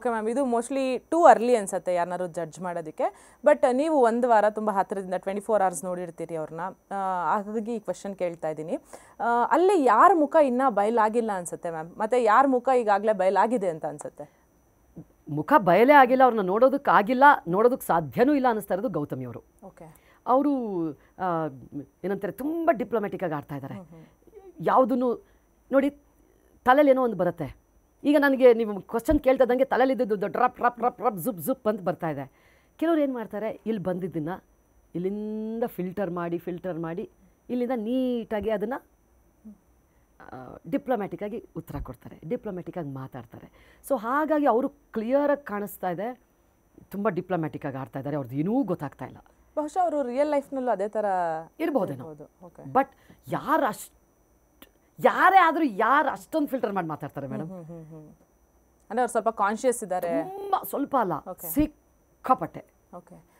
okay ma'am ಇದು mostly too early ಅನ್ಸುತ್ತೆ ಯಾರನ್ನಾರು ಜಡ್ಜ್ ಮಾಡೋದಕ್ಕೆ ಬಟ್ ನೀವು ಒಂದು ವಾರ ತುಂಬ ಹತ್ತಿರದಿಂದ ಟ್ವೆಂಟಿ ಫೋರ್ ಅವರ್ಸ್ ನೋಡಿರ್ತೀರಿ ಅವ್ರನ್ನ ಹಾಗಾಗಿ ಈ ಕ್ವೆಶನ್ ಕೇಳ್ತಾ ಇದ್ದೀನಿ ಅಲ್ಲಿ ಯಾರ ಮುಖ ಇನ್ನೂ ಬಯಲಾಗಿಲ್ಲ ಅನ್ಸುತ್ತೆ ಮ್ಯಾಮ್ ಮತ್ತು ಯಾರ ಮುಖ ಈಗಾಗಲೇ ಬಯಲಾಗಿದೆ ಅಂತ ಅನ್ಸುತ್ತೆ ಮುಖ ಬಯಲೇ ಆಗಿಲ್ಲ ಅವ್ರನ್ನ ನೋಡೋದಕ್ಕಾಗಿಲ್ಲ ನೋಡೋದಕ್ಕೆ ಸಾಧ್ಯನೂ ಇಲ್ಲ ಅನ್ನಿಸ್ತಾ ಇರೋದು ಗೌತಮಿ ಅವರು ಓಕೆ ಅವರು ಏನಂತಾರೆ ತುಂಬ ಆಗಿ ಆಡ್ತಾ ಇದ್ದಾರೆ ಯಾವುದನ್ನು ನೋಡಿ ತಲೆಯಲ್ಲಿ ಏನೋ ಒಂದು ಬರುತ್ತೆ ಈಗ ನನಗೆ ನೀವು ಕ್ವಶನ್ ಕೇಳ್ತದಂಗೆ ತಲೆಯಲ್ಲಿದ್ದು ಡ್ರಪ್ ಡ್ರಪ್ ಡ್ರಪ್ ಡ್ರಪ್ ಝುಪ್ ಝುಪ್ ಅಂತ ಬರ್ತಾ ಇದೆ ಕೆಲವ್ರು ಏನು ಮಾಡ್ತಾರೆ ಇಲ್ಲಿ ಬಂದಿದ್ದನ್ನು ಇಲ್ಲಿಂದ ಫಿಲ್ಟರ್ ಮಾಡಿ ಫಿಲ್ಟರ್ ಮಾಡಿ ಇಲ್ಲಿಂದ ನೀಟಾಗಿ ಅದನ್ನು ಡಿಪ್ಲೊಮ್ಯಾಟಿಕ್ಕಾಗಿ ಉತ್ತರ ಕೊಡ್ತಾರೆ ಡಿಪ್ಲೊಮ್ಯಾಟಿಕ್ಕಾಗಿ ಮಾತಾಡ್ತಾರೆ ಸೊ ಹಾಗಾಗಿ ಅವರು ಕ್ಲಿಯರಾಗಿ ಕಾಣಿಸ್ತಾ ಇದೆ ತುಂಬ ಡಿಪ್ಲೊಮ್ಯಾಟಿಕ್ಕಾಗಿ ಆಡ್ತಾ ಇದ್ದಾರೆ ಅವ್ರದ್ದು ಏನೂ ಗೊತ್ತಾಗ್ತಾ ಇಲ್ಲ ಬಹುಶಃ ಅವರು ರಿಯಲ್ ಲೈಫ್ನಲ್ಲೂ ಅದೇ ಥರ ಇರ್ಬೋದೇನೋ ಬಟ್ ಯಾರು ಅಷ್ಟು ಯಾರೇ ಆದರೂ ಯಾರು ಅಷ್ಟೊಂದು ಫಿಲ್ಟರ್ ಮಾಡಿ ಮಾತಾಡ್ತಾರೆ ಮೇಡಮ್ ಅಂದರೆ ಅವ್ರು ಸ್ವಲ್ಪ ಕಾನ್ಷಿಯಸ್ ಇದ್ದಾರೆ ತುಂಬ ಸ್ವಲ್ಪ ಅಲ್ಲ ಸಿಕ್ಕಾಪಟ್ಟೆ ಓಕೆ